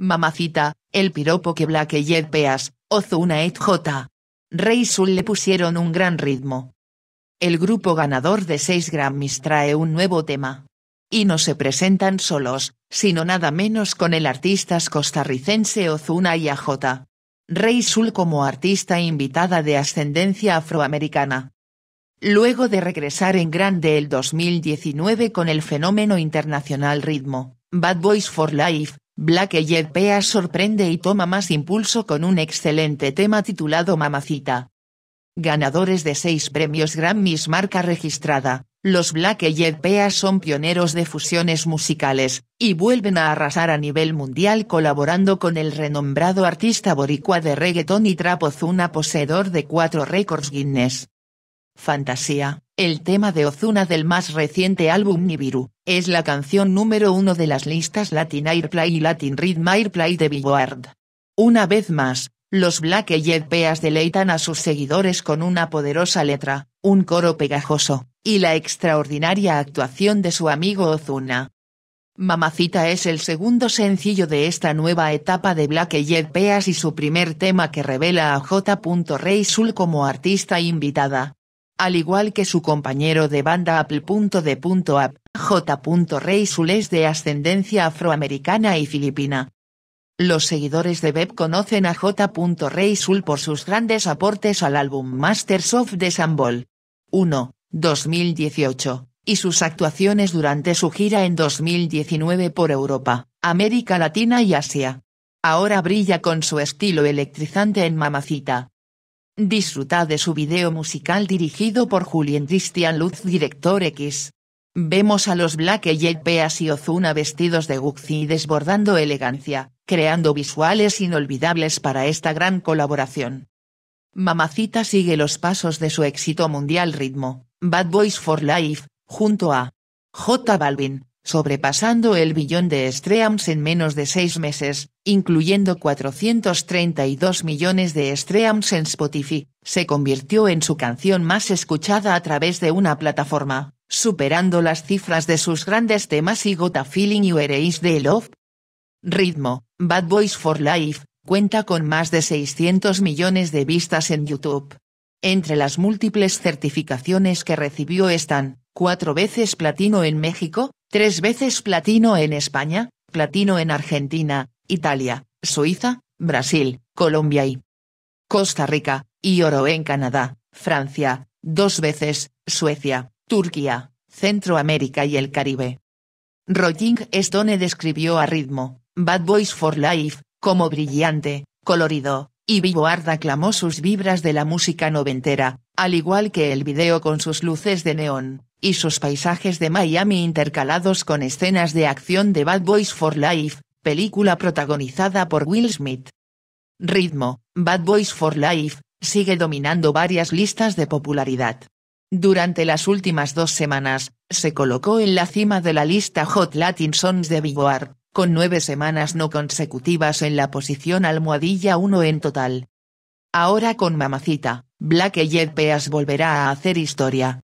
Mamacita, el piropo que Black Eyed Peas, Ozuna et J. Rey Sul le pusieron un gran ritmo. El grupo ganador de 6 Grammys trae un nuevo tema. Y no se presentan solos, sino nada menos con el artista costarricense Ozuna y AJ. Rey Sul como artista invitada de ascendencia afroamericana. Luego de regresar en grande el 2019 con el fenómeno internacional ritmo, Bad Boys for Life, Black Eyed Peas sorprende y toma más impulso con un excelente tema titulado Mamacita. Ganadores de seis premios Grammys marca registrada, los Black Eyed Peas son pioneros de fusiones musicales, y vuelven a arrasar a nivel mundial colaborando con el renombrado artista boricua de reggaeton y trapo Ozuna poseedor de cuatro récords Guinness. Fantasía, el tema de Ozuna del más reciente álbum Nibiru, es la canción número uno de las listas Latin Airplay y Latin Rhythm Airplay de Billboard. Una vez más, los Black Eyed Peas deleitan a sus seguidores con una poderosa letra, un coro pegajoso, y la extraordinaria actuación de su amigo Ozuna. Mamacita es el segundo sencillo de esta nueva etapa de Black Eyed Peas y su primer tema que revela a J. Rey Sul como artista invitada, al igual que su compañero de banda Apple.de.app, J. es de ascendencia afroamericana y filipina. Los seguidores de Beb conocen a J. Rey Sul por sus grandes aportes al álbum Masters of the Sambol 1, 2018, y sus actuaciones durante su gira en 2019 por Europa, América Latina y Asia. Ahora brilla con su estilo electrizante en Mamacita, Disfruta de su video musical dirigido por Julien Christian Luz, director X. Vemos a los Black Eyed Peas y Ozuna vestidos de Gucci y desbordando elegancia, creando visuales inolvidables para esta gran colaboración. Mamacita sigue los pasos de su éxito mundial ritmo, Bad Boys for Life, junto a J Balvin, sobrepasando el billón de streams en menos de seis meses, incluyendo 432 millones de streams en Spotify, se convirtió en su canción más escuchada a través de una plataforma, superando las cifras de sus grandes temas y Gota Feeling y is the Love. Ritmo, Bad Boys for Life, cuenta con más de 600 millones de vistas en YouTube. Entre las múltiples certificaciones que recibió están, cuatro veces platino en México, Tres veces platino en España, platino en Argentina, Italia, Suiza, Brasil, Colombia y Costa Rica, y oro en Canadá, Francia, dos veces, Suecia, Turquía, Centroamérica y el Caribe. Rolling Stone describió a Ritmo, Bad Boys for Life, como brillante, colorido, y Arda aclamó sus vibras de la música noventera, al igual que el video con sus luces de neón, y sus paisajes de Miami intercalados con escenas de acción de Bad Boys for Life, película protagonizada por Will Smith. Ritmo, Bad Boys for Life, sigue dominando varias listas de popularidad. Durante las últimas dos semanas, se colocó en la cima de la lista Hot Latin Songs de Billboard, con nueve semanas no consecutivas en la posición almohadilla 1 en total. Ahora con Mamacita, Black Eyed Peas volverá a hacer historia.